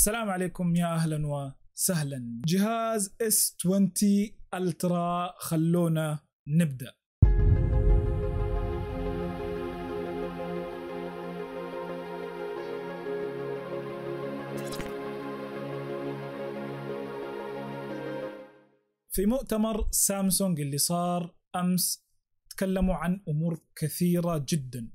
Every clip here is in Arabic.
السلام عليكم يا اهلا وسهلا جهاز اس 20 الترا خلونا نبدا في مؤتمر سامسونج اللي صار امس تكلموا عن امور كثيره جدا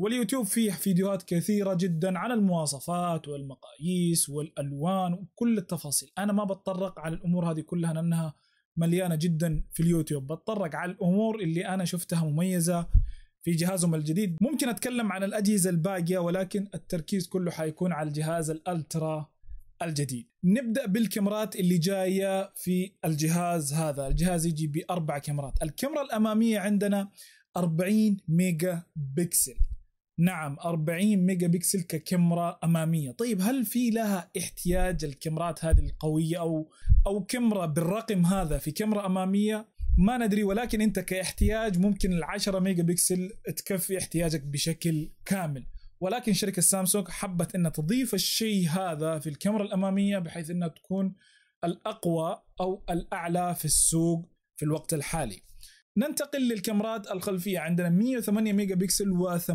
واليوتيوب فيه فيديوهات كثيرة جدا على المواصفات والمقاييس والألوان وكل التفاصيل أنا ما بتطرق على الأمور هذه كلها لأنها مليانة جدا في اليوتيوب بتطرق على الأمور اللي أنا شفتها مميزة في جهازهم الجديد ممكن أتكلم عن الأجهزة الباقية ولكن التركيز كله حيكون على الجهاز الألترا الجديد نبدأ بالكاميرات اللي جاية في الجهاز هذا الجهاز يجي بأربع كاميرات الكاميرا الأمامية عندنا 40 ميجا بكسل نعم 40 ميجا بكسل ككاميرا اماميه طيب هل في لها احتياج الكاميرات هذه القويه او او كاميرا بالرقم هذا في كاميرا اماميه ما ندري ولكن انت كاحتياج ممكن ال 10 ميجا بكسل تكفي احتياجك بشكل كامل ولكن شركه سامسونج حبت انها تضيف الشيء هذا في الكاميرا الاماميه بحيث انها تكون الاقوى او الاعلى في السوق في الوقت الحالي ننتقل للكاميرات الخلفية عندنا 108 ميجا بكسل و48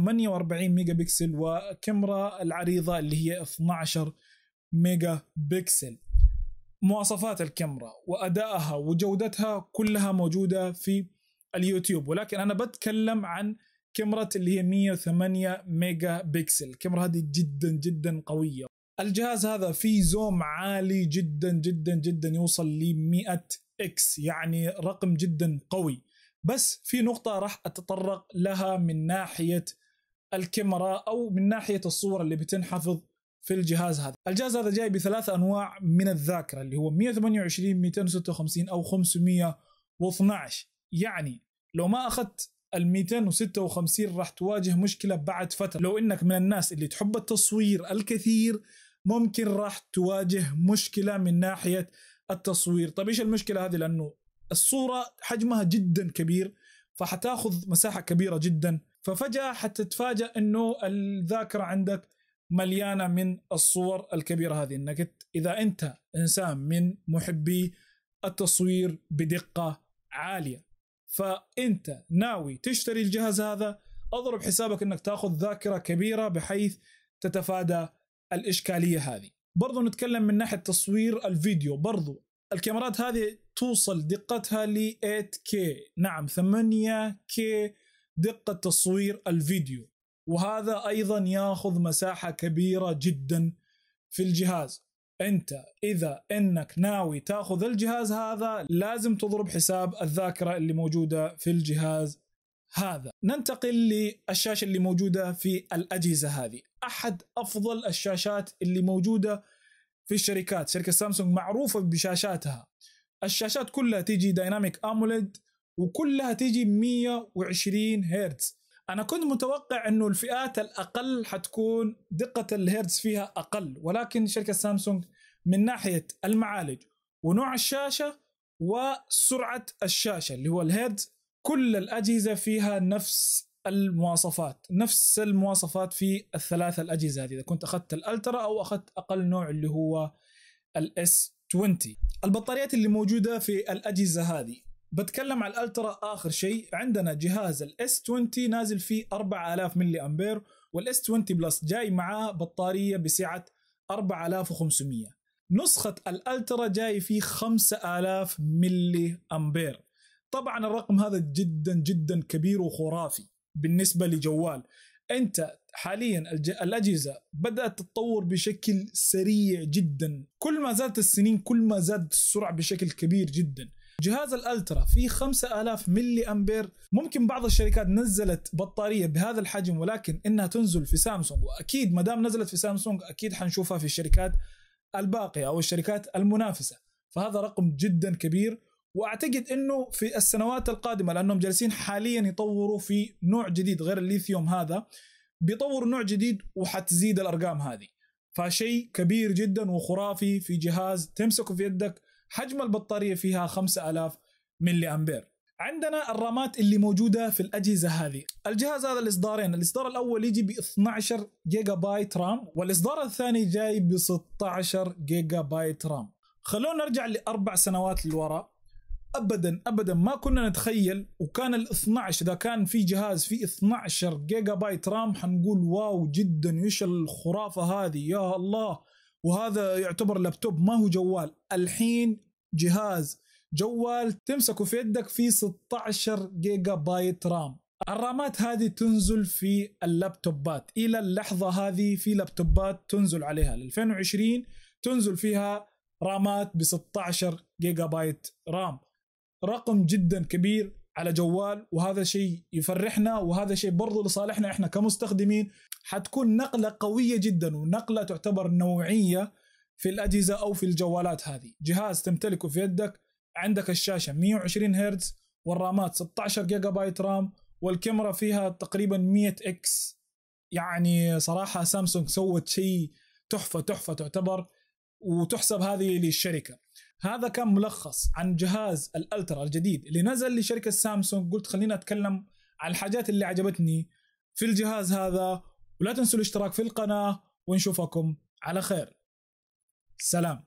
ميجا بكسل وكاميرا العريضة اللي هي 12 ميجا بكسل مواصفات الكاميرا وأدائها وجودتها كلها موجودة في اليوتيوب ولكن أنا بتكلم عن كاميرا اللي هي 108 ميجا بكسل الكاميرا هذه جدا جدا قوية الجهاز هذا فيه زوم عالي جدا جدا جدا يوصل ل 100 اكس يعني رقم جدا قوي بس في نقطه راح اتطرق لها من ناحيه الكاميرا او من ناحيه الصور اللي بتنحفظ في الجهاز هذا الجهاز هذا جاي بثلاث انواع من الذاكره اللي هو 128 256 او 512 يعني لو ما اخذت ال 256 راح تواجه مشكله بعد فتره لو انك من الناس اللي تحب التصوير الكثير ممكن راح تواجه مشكله من ناحيه التصوير طيب ايش المشكله هذه لانه الصوره حجمها جدا كبير فحتاخذ مساحه كبيره جدا ففجاه حتتفاجأ انه الذاكره عندك مليانه من الصور الكبيره هذه انك اذا انت انسان من محبي التصوير بدقه عاليه فانت ناوي تشتري الجهاز هذا اضرب حسابك انك تاخذ ذاكره كبيره بحيث تتفادى الاشكاليه هذه برضو نتكلم من ناحيه تصوير الفيديو برضو الكاميرات هذه توصل دقتها ل 8K نعم 8K دقة تصوير الفيديو وهذا أيضا ياخذ مساحة كبيرة جدا في الجهاز أنت إذا أنك ناوي تاخذ الجهاز هذا لازم تضرب حساب الذاكرة اللي موجودة في الجهاز هذا ننتقل للشاشة اللي موجودة في الأجهزة هذه أحد أفضل الشاشات اللي موجودة في الشركات شركه سامسونج معروفه بشاشاتها الشاشات كلها تيجي دايناميك اموليد وكلها تيجي 120 هرتز انا كنت متوقع انه الفئات الاقل حتكون دقه الهرتز فيها اقل ولكن شركه سامسونج من ناحيه المعالج ونوع الشاشه وسرعه الشاشه اللي هو الهرتز كل الاجهزه فيها نفس المواصفات نفس المواصفات في الثلاثة الأجهزة هذه إذا كنت أخذت الألترا أو أخذت أقل نوع اللي هو الاس 20 البطاريات اللي موجودة في الأجهزة هذه بتكلم على الالترا اخر شيء عندنا جهاز الاس 20 نازل فيه 4000 ملي امبير والاس 20 بلس جاي معاه بطاريه بسعه 4500 نسخه الالترا جاي فيه 5000 ملي امبير طبعا الرقم هذا جدا جدا كبير وخرافي بالنسبه لجوال انت حاليا الج... الاجهزه بدات تتطور بشكل سريع جدا كل ما زادت السنين كل ما زادت السرعه بشكل كبير جدا جهاز الالترا فيه 5000 ملي امبير ممكن بعض الشركات نزلت بطاريه بهذا الحجم ولكن انها تنزل في سامسونج واكيد ما دام نزلت في سامسونج اكيد حنشوفها في الشركات الباقيه او الشركات المنافسه فهذا رقم جدا كبير واعتقد انه في السنوات القادمه لانهم جالسين حاليا يطوروا في نوع جديد غير الليثيوم هذا بيطوروا نوع جديد وحتزيد الارقام هذه فشيء كبير جدا وخرافي في جهاز تمسكه في يدك حجم البطاريه فيها 5000 ملي امبير عندنا الرامات اللي موجوده في الاجهزه هذه الجهاز هذا الاصدارين الاصدار الاول يجي ب 12 جيجا بايت رام والاصدار الثاني جاي ب 16 جيجا بايت رام خلونا نرجع لاربع سنوات للوراء ابدا ابدا ما كنا نتخيل وكان ال 12 اذا كان في جهاز فيه 12 جيجا بايت رام حنقول واو جدا ايش الخرافه هذه يا الله وهذا يعتبر لابتوب ما هو جوال الحين جهاز جوال تمسكه في يدك فيه 16 جيجا بايت رام الرامات هذه تنزل في اللابتوبات الى اللحظه هذه في لابتوبات تنزل عليها 2020 تنزل فيها رامات ب 16 جيجا بايت رام رقم جدا كبير على جوال وهذا شيء يفرحنا وهذا شيء برضو لصالحنا احنا كمستخدمين حتكون نقلة قوية جدا ونقلة تعتبر نوعية في الأجهزة أو في الجوالات هذه جهاز تمتلكه في يدك عندك الشاشة 120 هرتز والرامات 16 جيجا بايت رام والكاميرا فيها تقريبا 100 اكس يعني صراحة سامسونج سوت شيء تحفة تحفة تعتبر وتحسب هذه للشركة هذا كان ملخص عن جهاز الالترا الجديد اللي نزل لشركه سامسونج قلت خليني اتكلم عن الحاجات اللي عجبتني في الجهاز هذا ولا تنسوا الاشتراك في القناه ونشوفكم على خير سلام